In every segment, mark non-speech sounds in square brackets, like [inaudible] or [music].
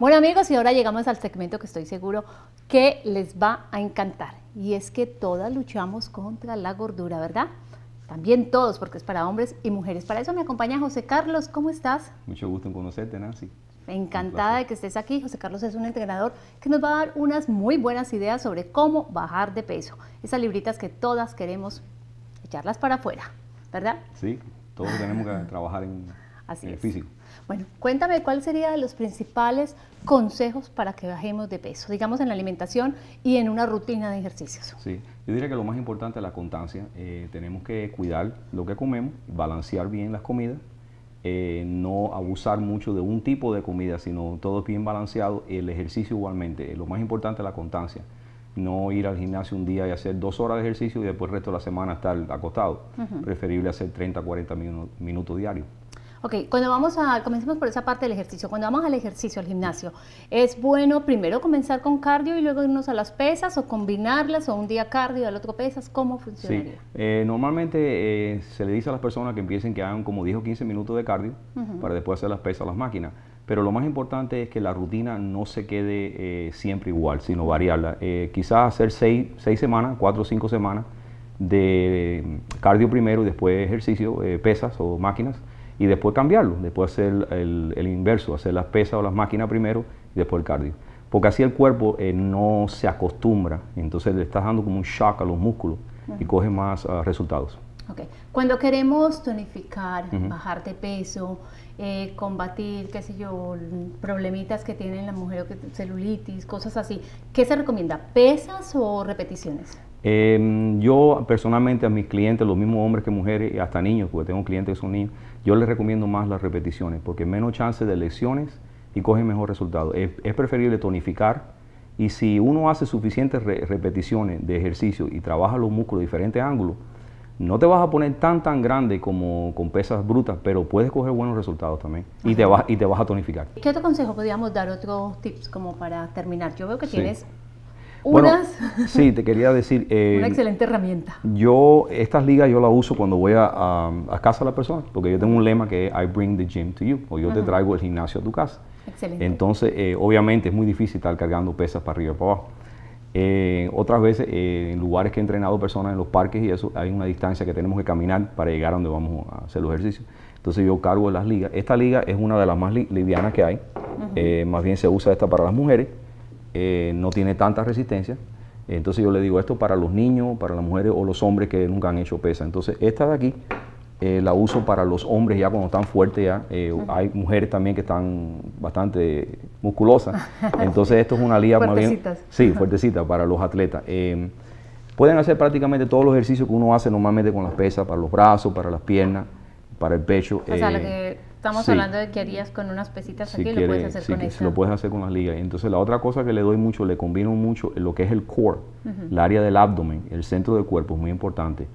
Bueno amigos, y ahora llegamos al segmento que estoy seguro que les va a encantar. Y es que todas luchamos contra la gordura, ¿verdad? También todos, porque es para hombres y mujeres. Para eso me acompaña José Carlos. ¿Cómo estás? Mucho gusto en conocerte, Nancy. Encantada de que estés aquí. José Carlos es un entrenador que nos va a dar unas muy buenas ideas sobre cómo bajar de peso. Esas libritas que todas queremos echarlas para afuera, ¿verdad? Sí, todos tenemos que trabajar en Así es. Bueno, cuéntame cuáles serían los principales consejos para que bajemos de peso, digamos en la alimentación y en una rutina de ejercicios. Sí, yo diría que lo más importante es la constancia. Eh, tenemos que cuidar lo que comemos, balancear bien las comidas, eh, no abusar mucho de un tipo de comida, sino todo bien balanceado. El ejercicio igualmente, eh, lo más importante es la constancia no ir al gimnasio un día y hacer dos horas de ejercicio y después el resto de la semana estar acostado. Preferible hacer 30, 40 minutos diarios. Ok, cuando vamos a, comencemos por esa parte del ejercicio. Cuando vamos al ejercicio, al gimnasio, ¿es bueno primero comenzar con cardio y luego irnos a las pesas o combinarlas o un día cardio y al otro pesas? ¿Cómo funcionaría? Sí, eh, normalmente eh, se le dice a las personas que empiecen que hagan como dijo o 15 minutos de cardio para después hacer las pesas a las máquinas. Pero lo más importante es que la rutina no se quede eh, siempre igual, sino variarla. quizás hacer 6 semanas, 4 o 5 semanas de cardio primero y después ejercicio, pesas o máquinas y después cambiarlo, después hacer el, inverso, hacer las pesas o las máquinas primero y después el cardio. Porque así el cuerpo eh, no se acostumbra, entonces le estás dando como un shock a los músculos y coge más ah, resultados. Cuando queremos tonificar, bajar de peso, eh, combatir, qué sé yo, problemitas que tienen la mujer, celulitis, cosas así, ¿qué se recomienda? ¿Pesas o repeticiones? Eh, yo personalmente a mis clientes, los mismos hombres que mujeres, hasta niños, porque tengo clientes que son niños, yo les recomiendo más las repeticiones, porque menos chance de lesiones y cogen mejor resultado. Es, preferible tonificar y si uno hace suficientes repeticiones de ejercicio y trabaja los músculos de diferentes ángulos, no te vas a poner tan tan grande como con pesas brutas, pero puedes coger buenos resultados también y te, vas, y te vas a tonificar. ¿Qué otro consejo podríamos dar, otros tips como para terminar? Yo veo que tienes unas, [laughs] sí, te quería decir. [laughs] una eh, excelente herramienta. Yo, estas ligas yo las uso cuando voy a, a, a, casa de la persona, porque yo tengo un lema que es I bring the gym to you, o yo te traigo el gimnasio a tu casa. Excelente. Entonces, eh, obviamente es muy difícil estar cargando pesas para arriba y para abajo. Eh, otras veces, en lugares que he entrenado personas en los parques y eso, hay una distancia que tenemos que caminar para llegar a donde vamos a hacer los ejercicios. Entonces yo cargo las ligas. Esta liga es una de las más livianas que hay. más bien se usa esta para las mujeres eh, no tiene tanta resistencia. Entonces yo le digo esto para los niños, para las mujeres o los hombres que nunca han hecho pesa. Entonces esta de aquí eh, la uso para los hombres ya cuando están fuertes ya. Eh, hay mujeres también que están bastante musculosas. [laughs] Entonces esto es una lía más bien... Sí, fuertecita para los atletas. pueden hacer prácticamente todos los ejercicios que uno hace normalmente con las pesas, para los brazos, para las piernas, para el pecho. Estamos hablando de que harías con unas pesitas aquí, lo puedes hacer con esto. Lo puedes hacer con las ligas. Entonces la otra cosa que le doy mucho, le combino mucho lo que es el core, la el área del abdomen, el centro del cuerpo, es muy importante.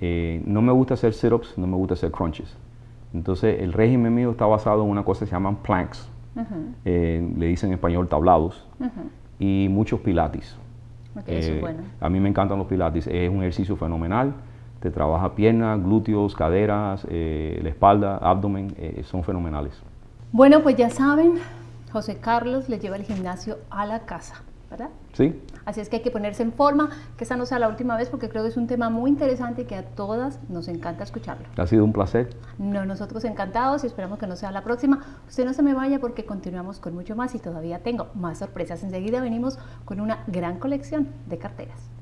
Eh, no me gusta hacer sit-ups, no me gusta hacer crunches. Entonces el régimen mío está basado en una cosa que se llaman planks, eh, le dicen en español tablados, y muchos pilates. Eh, a mí me encantan los pilates, es un ejercicio fenomenal se este, trabaja piernas, glúteos, caderas, eh, la espalda, abdomen, eh, son fenomenales. Bueno, pues ya saben, José Carlos le lleva el gimnasio a la casa, ¿verdad? Sí. Así es que hay que ponerse en forma, que esa no sea la última vez, porque creo que es un tema muy interesante y que a todas nos encanta escucharlo. Ha sido un placer. No, nosotros encantados y esperamos que no sea la próxima. Usted no se me vaya porque continuamos con mucho más y todavía tengo más sorpresas. Enseguida venimos con una gran colección de carteras.